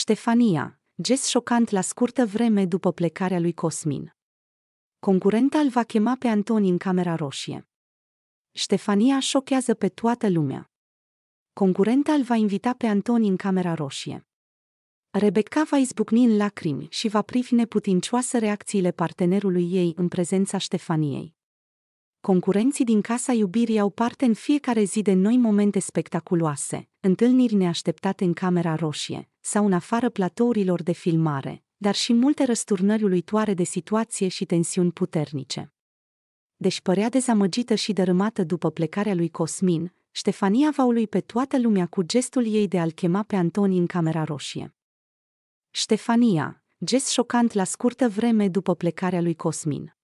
Ștefania, gest șocant la scurtă vreme după plecarea lui Cosmin. Concurenta îl va chema pe Antoni în camera roșie. Ștefania șochează pe toată lumea. Concurenta îl va invita pe Antoni în camera roșie. Rebecca va izbucni în lacrimi și va privi neputincioasă reacțiile partenerului ei în prezența Ștefaniei. Concurenții din Casa Iubirii au parte în fiecare zi de noi momente spectaculoase, întâlniri neașteptate în Camera Roșie sau în afară platourilor de filmare, dar și multe răsturnări uluitoare de situație și tensiuni puternice. Deși părea dezamăgită și dărâmată după plecarea lui Cosmin, Ștefania va lui pe toată lumea cu gestul ei de a-l chema pe Antoni în Camera Roșie. Ștefania, gest șocant la scurtă vreme după plecarea lui Cosmin.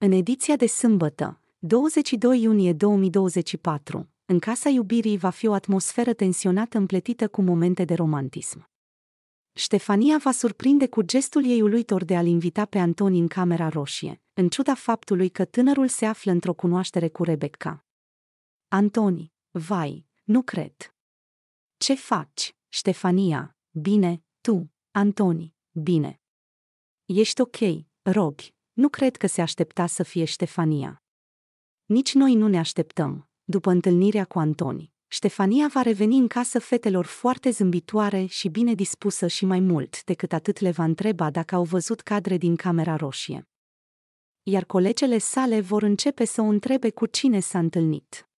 În ediția de sâmbătă, 22 iunie 2024, în Casa Iubirii va fi o atmosferă tensionată împletită cu momente de romantism. Ștefania va surprinde cu gestul ei uluitor de a-l invita pe Antoni în camera roșie, în ciuda faptului că tânărul se află într-o cunoaștere cu Rebecca. Antoni, vai, nu cred. Ce faci, Ștefania? Bine, tu, Antoni, bine. Ești ok, rogi nu cred că se aștepta să fie Ștefania. Nici noi nu ne așteptăm, după întâlnirea cu Antoni. Ștefania va reveni în casă fetelor foarte zâmbitoare și bine dispusă și mai mult decât atât le va întreba dacă au văzut cadre din camera roșie. Iar colegele sale vor începe să o întrebe cu cine s-a întâlnit.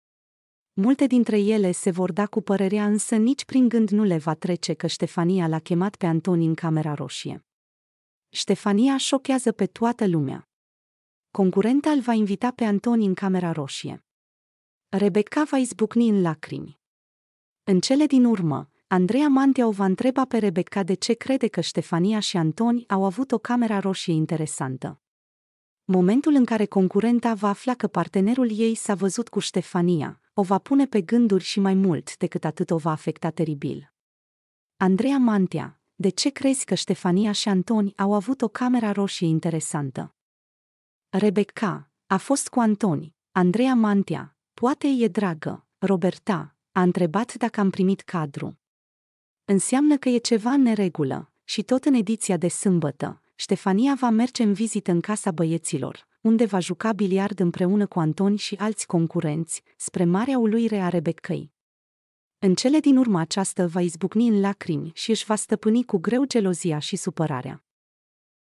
Multe dintre ele se vor da cu părerea, însă nici prin gând nu le va trece că Ștefania l-a chemat pe Antoni în camera roșie. Ștefania șochează pe toată lumea. Concurenta îl va invita pe Antoni în camera roșie. Rebecca va izbucni în lacrimi. În cele din urmă, Andreea Mantea o va întreba pe Rebecca de ce crede că Ștefania și Antoni au avut o camera roșie interesantă. Momentul în care concurenta va afla că partenerul ei s-a văzut cu Ștefania, o va pune pe gânduri și mai mult decât atât o va afecta teribil. Andreea Mantea, de ce crezi că Ștefania și Antoni au avut o camera roșie interesantă? Rebecca a fost cu Antoni, Andreea Mantia, poate e dragă, Roberta, a întrebat dacă am primit cadru. Înseamnă că e ceva în neregulă și tot în ediția de sâmbătă, Ștefania va merge în vizită în casa băieților, unde va juca biliard împreună cu Antoni și alți concurenți, spre marea uluire a Rebeccăi. În cele din urmă această va izbucni în lacrimi și își va stăpâni cu greu gelozia și supărarea.